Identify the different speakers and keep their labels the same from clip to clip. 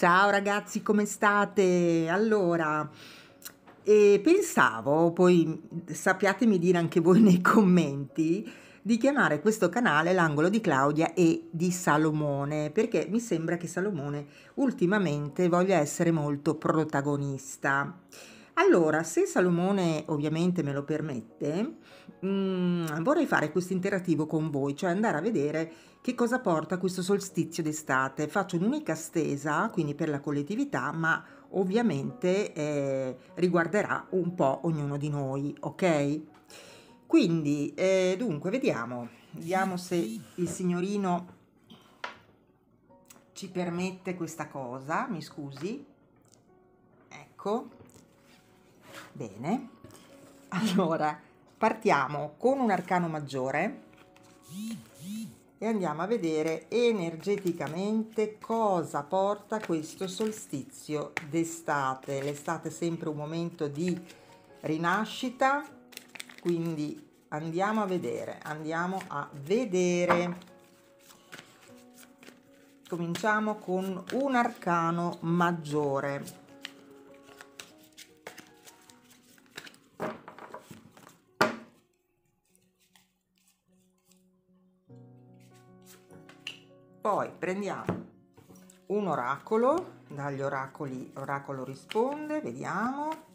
Speaker 1: Ciao ragazzi, come state? Allora, eh, pensavo, poi sappiatemi dire anche voi nei commenti, di chiamare questo canale l'angolo di Claudia e di Salomone, perché mi sembra che Salomone ultimamente voglia essere molto protagonista. Allora, se Salomone ovviamente me lo permette, mh, mm, vorrei fare questo interativo con voi, cioè andare a vedere che cosa porta questo solstizio d'estate. Faccio un'unica stesa, quindi per la collettività, ma ovviamente eh, riguarderà un po' ognuno di noi, ok? Quindi, eh, dunque, vediamo, vediamo se il signorino ci permette questa cosa, mi scusi. Ecco Bene. Allora, partiamo con un arcano maggiore e andiamo a vedere energeticamente cosa porta questo solstizio d'estate. L'estate è sempre un momento di rinascita, quindi andiamo a vedere, andiamo a vedere. Cominciamo con un arcano maggiore Poi prendiamo un oracolo, dagli oracoli, oracolo risponde, vediamo.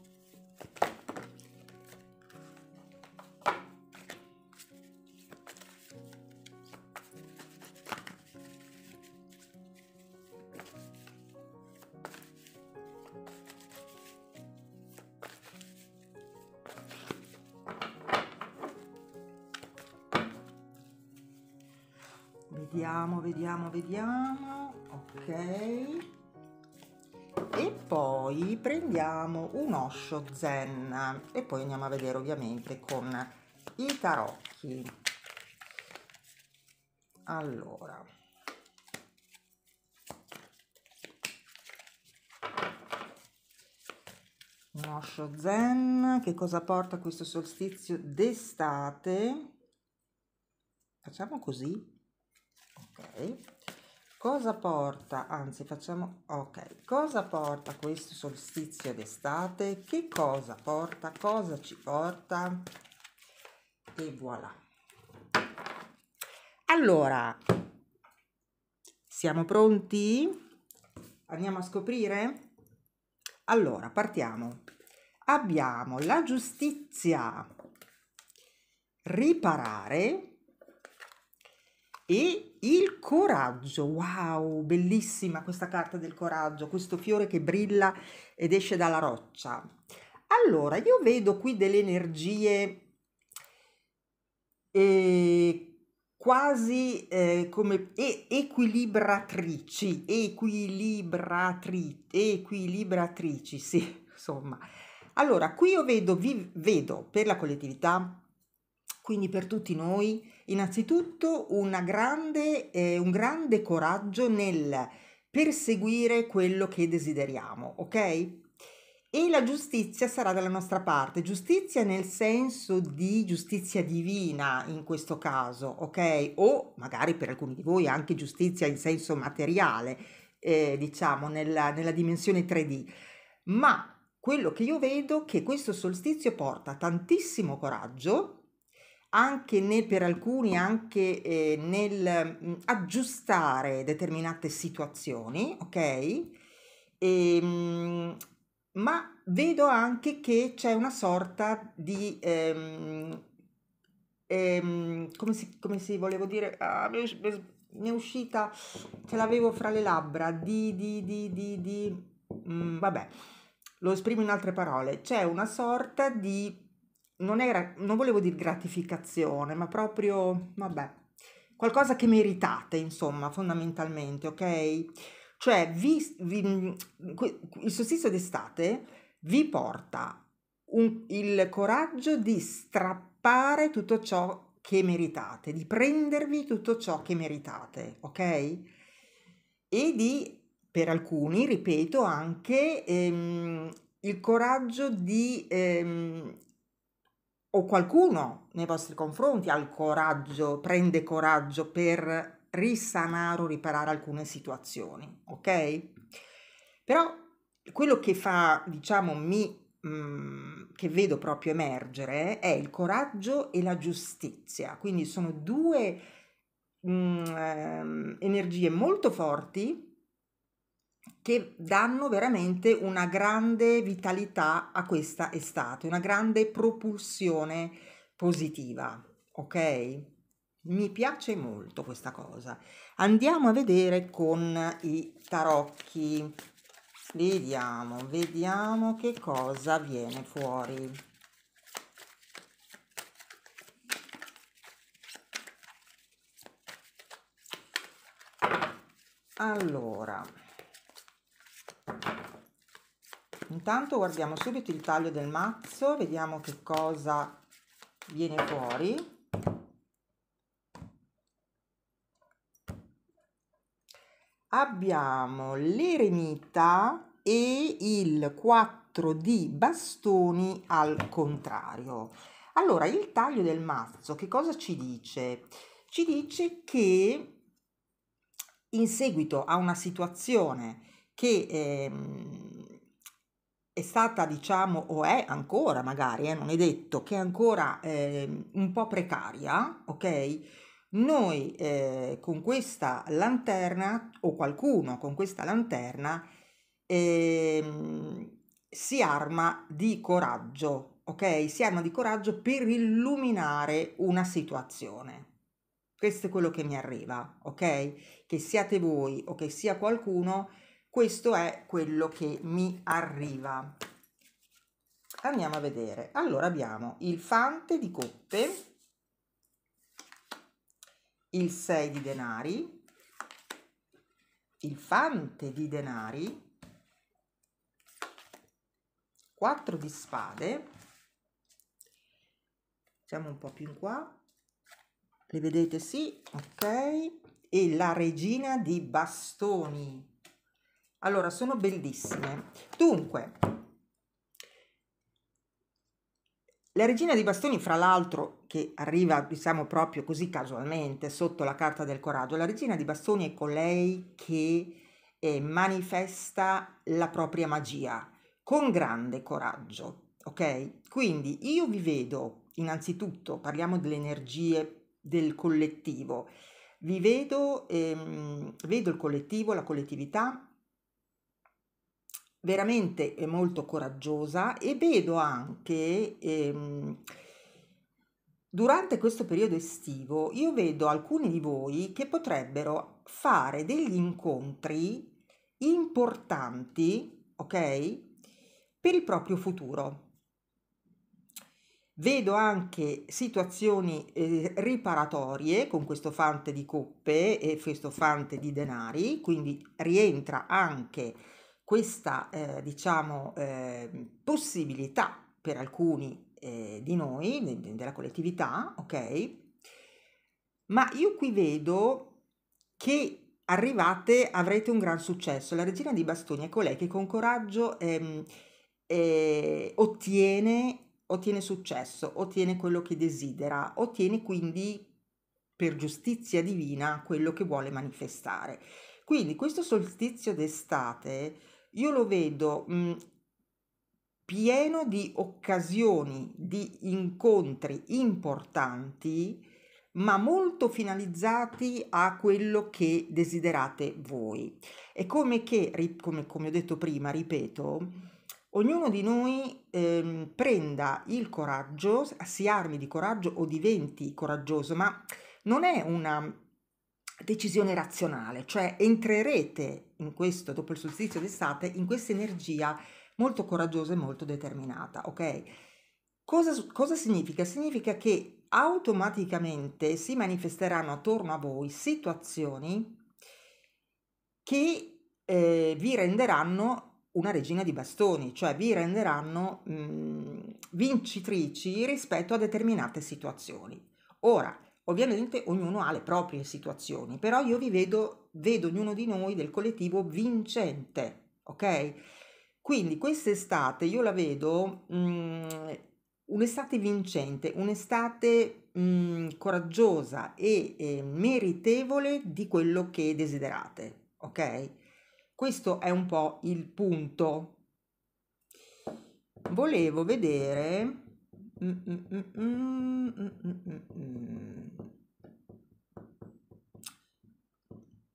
Speaker 1: vediamo vediamo vediamo ok e poi prendiamo un osho zen e poi andiamo a vedere ovviamente con i tarocchi allora un osho zen che cosa porta questo solstizio d'estate facciamo così ok cosa porta anzi facciamo ok cosa porta questo solstizio d'estate che cosa porta cosa ci porta e voilà allora siamo pronti andiamo a scoprire allora partiamo abbiamo la giustizia riparare e il coraggio. Wow, bellissima questa carta del coraggio, questo fiore che brilla ed esce dalla roccia. Allora, io vedo qui delle energie eh, quasi eh, come e- equilibratrici, equilibratri, equilibratrici, sì, insomma. Allora, qui io vedo, vi vedo per la collettività, quindi per tutti noi, Innanzitutto grande, eh, un grande coraggio nel perseguire quello che desideriamo, ok? E la giustizia sarà dalla nostra parte, giustizia nel senso di giustizia divina in questo caso, ok? O magari per alcuni di voi anche giustizia in senso materiale, eh, diciamo nella, nella dimensione 3D. Ma quello che io vedo è che questo solstizio porta tantissimo coraggio, anche nel, per alcuni anche eh, nel mh, mm, aggiustare determinate situazioni, ok? E, ehm, mh, ma vedo anche che c'è una sorta di... Ehm, ehm, come, si, come si volevo dire? Ah, mi, mi è uscita, ce l'avevo fra le labbra, di... di, di, di, di mh, mm, vabbè, lo esprimo in altre parole. C'è una sorta di non, era, non volevo dire gratificazione, ma proprio, vabbè, qualcosa che meritate, insomma, fondamentalmente, ok? Cioè, vi, vi, il solstizio d'estate vi porta un, il coraggio di strappare tutto ciò che meritate, di prendervi tutto ciò che meritate, ok? E di, per alcuni, ripeto, anche ehm, il coraggio di ehm, o qualcuno nei vostri confronti ha il coraggio, prende coraggio per risanare o riparare alcune situazioni, ok? Però quello che fa, diciamo, mi, mh, mm, che vedo proprio emergere è il coraggio e la giustizia, quindi sono due mh, mm, ehm, energie molto forti che danno veramente una grande vitalità a questa estate, una grande propulsione positiva, ok? Mi piace molto questa cosa. Andiamo a vedere con i tarocchi. Vediamo, vediamo che cosa viene fuori. Allora, intanto guardiamo subito il taglio del mazzo vediamo che cosa viene fuori abbiamo l'eremita e il 4 di bastoni al contrario allora il taglio del mazzo che cosa ci dice ci dice che in seguito a una situazione che ehm, è stata, diciamo, o è ancora magari, eh, non è detto, che è ancora eh, un po' precaria, ok? Noi eh, con questa lanterna, o qualcuno con questa lanterna, ehm, si arma di coraggio, ok? Si arma di coraggio per illuminare una situazione. Questo è quello che mi arriva, ok? Che siate voi o che sia qualcuno questo è quello che mi arriva andiamo a vedere allora abbiamo il fante di coppe il 6 di denari il fante di denari 4 di spade facciamo un po' più in qua le vedete sì ok e la regina di bastoni allora, sono bellissime. Dunque, la regina di bastoni, fra l'altro, che arriva, diciamo, proprio così casualmente sotto la carta del coraggio, la regina di bastoni è colei che eh, manifesta la propria magia con grande coraggio, ok? Quindi io vi vedo, innanzitutto, parliamo delle energie del collettivo, vi vedo, ehm, vedo il collettivo, la collettività veramente molto coraggiosa e vedo anche ehm, durante questo periodo estivo io vedo alcuni di voi che potrebbero fare degli incontri importanti, ok? Per il proprio futuro. Vedo anche situazioni eh, riparatorie con questo fante di coppe e questo fante di denari, quindi rientra anche questa eh, diciamo, eh, possibilità per alcuni eh, di noi, della collettività, ok? Ma io qui vedo che arrivate, avrete un gran successo. La regina di bastoni è colei ecco che con coraggio ehm, eh, ottiene, ottiene successo, ottiene quello che desidera, ottiene quindi per giustizia divina quello che vuole manifestare. Quindi questo solstizio d'estate io lo vedo mh, mm, pieno di occasioni, di incontri importanti, ma molto finalizzati a quello che desiderate voi. È come che, come, come ho detto prima, ripeto, ognuno di noi eh, prenda il coraggio, si armi di coraggio o diventi coraggioso, ma non è una decisione razionale, cioè entrerete in questo, dopo il solstizio d'estate, in questa energia molto coraggiosa e molto determinata, ok? Cosa, cosa significa? Significa che automaticamente si manifesteranno attorno a voi situazioni che eh, vi renderanno una regina di bastoni, cioè vi renderanno mh, mm, vincitrici rispetto a determinate situazioni. Ora, Ovviamente ognuno ha le proprie situazioni, però io vi vedo, vedo ognuno di noi del collettivo vincente, ok? Quindi quest'estate io la vedo um, un'estate vincente, un'estate um, coraggiosa e, e meritevole di quello che desiderate, ok? Questo è un po' il punto. Volevo vedere Mm, mm, mm,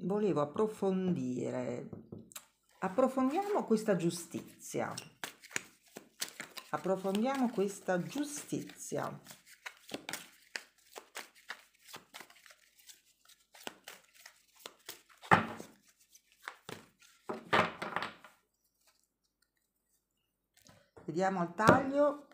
Speaker 1: Volevo approfondire. Approfondiamo questa giustizia. Approfondiamo questa giustizia. Vediamo al taglio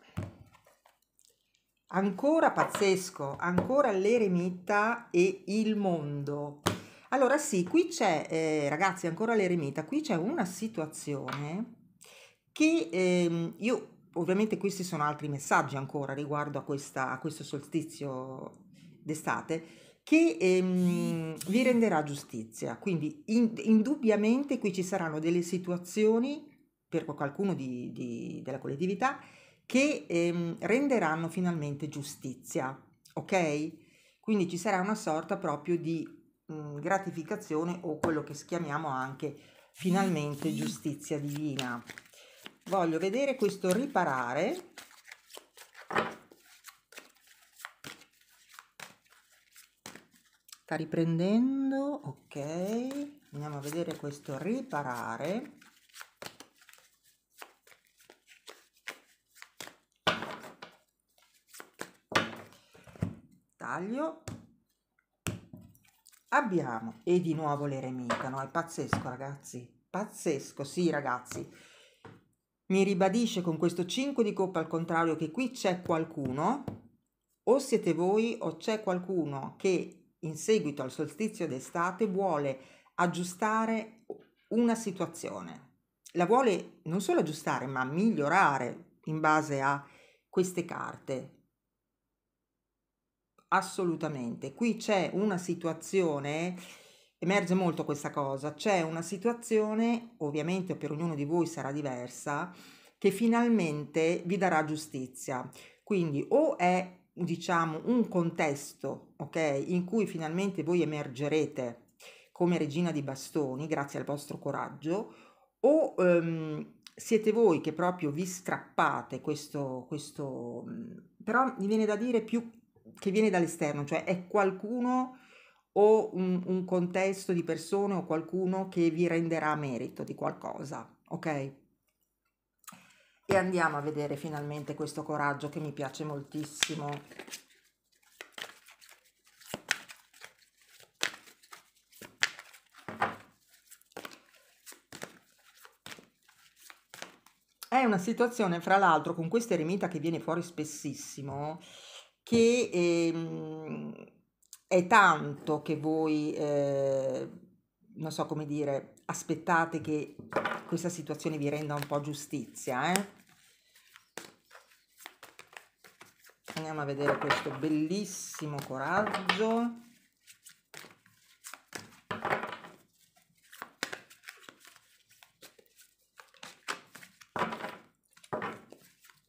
Speaker 1: ancora pazzesco, ancora l'eremita e il mondo. Allora sì, qui c'è, eh, ragazzi, ancora l'eremita, qui c'è una situazione che ehm, io, ovviamente questi sono altri messaggi ancora riguardo a, questa, a questo solstizio d'estate, che ehm, vi renderà giustizia. Quindi in, indubbiamente qui ci saranno delle situazioni per qualcuno di, di, della collettività che ehm, renderanno finalmente giustizia, ok? Quindi ci sarà una sorta proprio di mh, mm, gratificazione o quello che chiamiamo anche finalmente giustizia divina. Voglio vedere questo riparare. Sta riprendendo, ok. Andiamo a vedere questo riparare. taglio abbiamo e di nuovo l'eremita no è pazzesco ragazzi pazzesco sì ragazzi mi ribadisce con questo 5 di coppa al contrario che qui c'è qualcuno o siete voi o c'è qualcuno che in seguito al solstizio d'estate vuole aggiustare una situazione la vuole non solo aggiustare ma migliorare in base a queste carte assolutamente. Qui c'è una situazione, emerge molto questa cosa, c'è una situazione, ovviamente per ognuno di voi sarà diversa, che finalmente vi darà giustizia. Quindi o è diciamo un contesto, ok, in cui finalmente voi emergerete come regina di bastoni grazie al vostro coraggio o ehm, siete voi che proprio vi strappate questo, questo però mi viene da dire più che viene dall'esterno, cioè è qualcuno o un, un, contesto di persone o qualcuno che vi renderà merito di qualcosa, ok? E andiamo a vedere finalmente questo coraggio che mi piace moltissimo. È una situazione, fra l'altro, con questa eremita che viene fuori spessissimo, che ehm, è tanto che voi, eh, non so come dire, aspettate che questa situazione vi renda un po' giustizia. Eh? Andiamo a vedere questo bellissimo coraggio.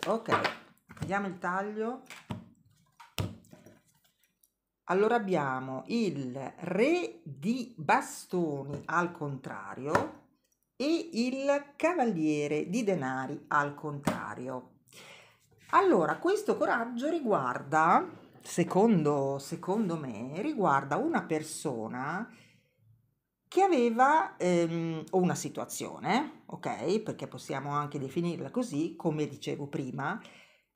Speaker 1: Ok, vediamo il taglio. Allora abbiamo il re di bastoni al contrario e il cavaliere di denari al contrario. Allora, questo coraggio riguarda, secondo, secondo me, riguarda una persona che aveva ehm, una situazione, ok? Perché possiamo anche definirla così, come dicevo prima,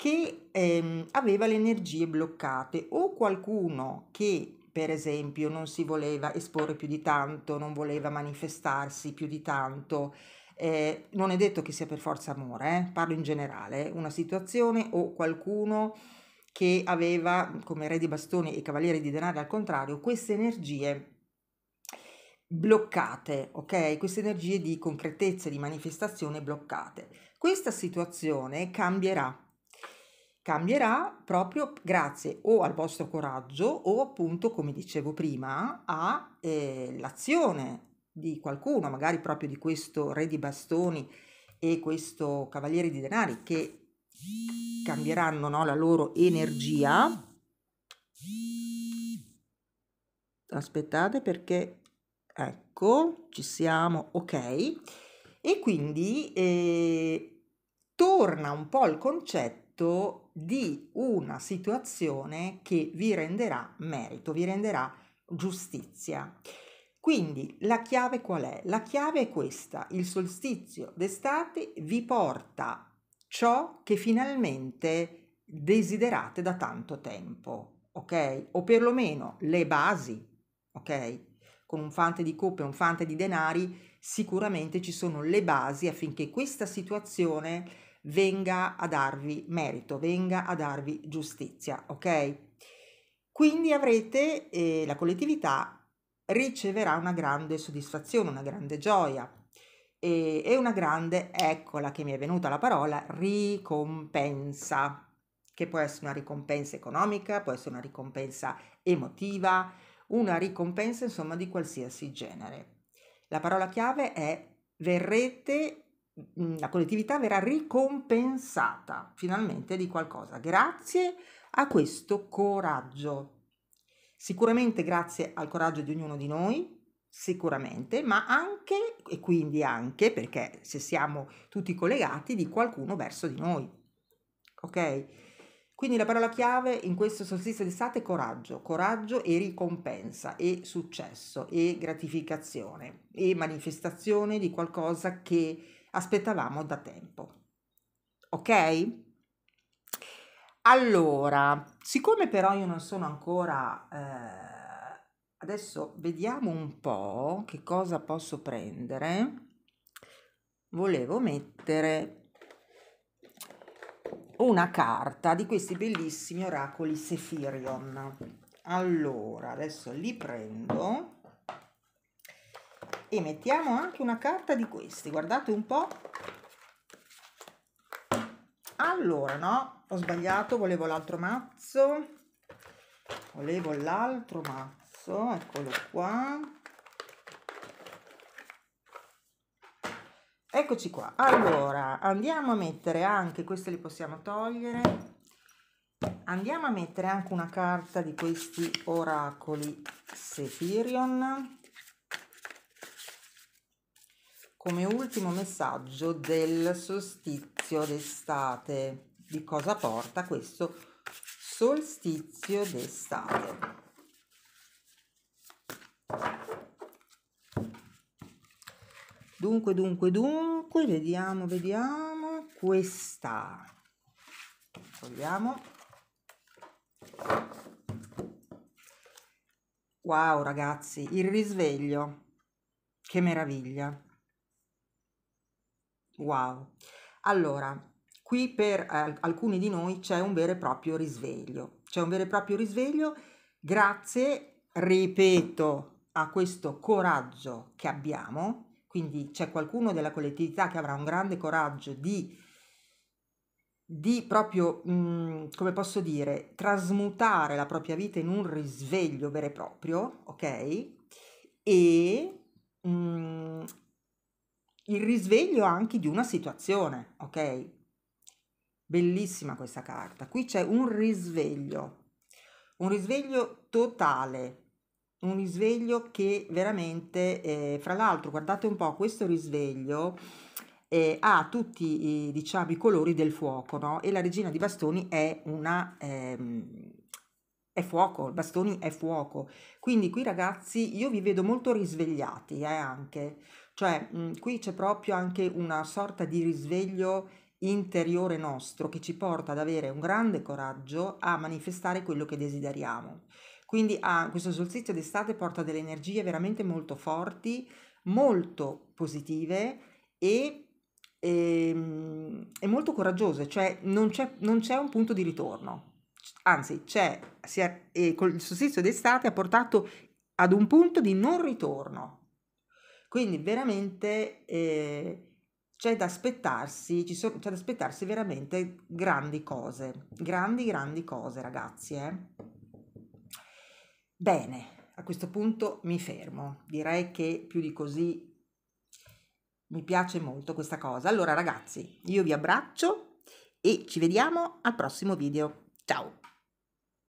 Speaker 1: che ehm, aveva le energie bloccate o qualcuno che per esempio non si voleva esporre più di tanto, non voleva manifestarsi più di tanto, eh, non è detto che sia per forza amore, eh? parlo in generale, eh, una situazione o qualcuno che aveva come re di bastoni e cavaliere di denari al contrario queste energie bloccate, ok? Queste energie di concretezza, di manifestazione bloccate. Questa situazione cambierà cambierà proprio grazie o al vostro coraggio o appunto, come dicevo prima, all'azione eh, di qualcuno, magari proprio di questo re di bastoni e questo cavaliere di denari che cambieranno no, la loro energia. Aspettate perché ecco, ci siamo, ok. E quindi eh, torna un po' il concetto di una situazione che vi renderà merito, vi renderà giustizia. Quindi la chiave qual è? La chiave è questa, il solstizio d'estate vi porta ciò che finalmente desiderate da tanto tempo, ok? O perlomeno le basi, ok? Con un fante di coppe un fante di denari sicuramente ci sono le basi affinché questa situazione venga a darvi merito, venga a darvi giustizia, ok? Quindi avrete, eh, la collettività riceverà una grande soddisfazione, una grande gioia e, e una grande, eccola che mi è venuta la parola, ricompensa, che può essere una ricompensa economica, può essere una ricompensa emotiva, una ricompensa insomma di qualsiasi genere. La parola chiave è verrete Mm, la collettività verrà ricompensata finalmente di qualcosa grazie a questo coraggio. Sicuramente grazie al coraggio di ognuno di noi, sicuramente, ma anche e quindi anche perché se siamo tutti collegati di qualcuno verso di noi. Ok? Quindi la parola chiave in questo solstizio d'estate è coraggio, coraggio e ricompensa e successo e gratificazione e manifestazione di qualcosa che aspettavamo da tempo. Ok? Allora, siccome però io non sono ancora... Eh, adesso vediamo un po' che cosa posso prendere. Volevo mettere una carta di questi bellissimi oracoli Sephirion. Allora, adesso li prendo e mettiamo anche una carta di questi guardate un po' allora no ho sbagliato volevo l'altro mazzo volevo l'altro mazzo eccolo qua eccoci qua allora andiamo a mettere anche queste le possiamo togliere andiamo a mettere anche una carta di questi oracoli Sepirion come ultimo messaggio del solstizio d'estate. Di cosa porta questo solstizio d'estate? Dunque, dunque, dunque, vediamo, vediamo questa. Togliamo. Wow, ragazzi, il risveglio. Che meraviglia. Wow. Allora, qui per eh, alcuni di noi c'è un vero e proprio risveglio. C'è un vero e proprio risveglio grazie, ripeto, a questo coraggio che abbiamo. Quindi c'è qualcuno della collettività che avrà un grande coraggio di, di proprio, mh, mm, come posso dire, trasmutare la propria vita in un risveglio vero e proprio, ok? E Mm, il risveglio anche di una situazione, ok? Bellissima questa carta. Qui c'è un risveglio, un risveglio totale, un risveglio che veramente, eh, fra l'altro, guardate un po', questo risveglio eh, ha tutti i, diciamo, i colori del fuoco, no? E la regina di bastoni è una... Ehm, è fuoco, il bastoni è fuoco. Quindi qui ragazzi io vi vedo molto risvegliati eh, anche, cioè, mh, qui c'è proprio anche una sorta di risveglio interiore nostro che ci porta ad avere un grande coraggio a manifestare quello che desideriamo. Quindi ah, questo solstizio d'estate porta delle energie veramente molto forti, molto positive e, e, ehm, e molto coraggiose, cioè non c'è, non c'è, un punto di ritorno. Anzi, c'è, si è, e col solstizio d'estate ha portato ad un punto di non ritorno quindi veramente eh, c'è da aspettarsi, ci so, c'è da aspettarsi veramente grandi cose, grandi, grandi cose ragazzi. Eh? Bene, a questo punto mi fermo, direi che più di così mi piace molto questa cosa. Allora ragazzi, io vi abbraccio e ci vediamo al prossimo video. Ciao!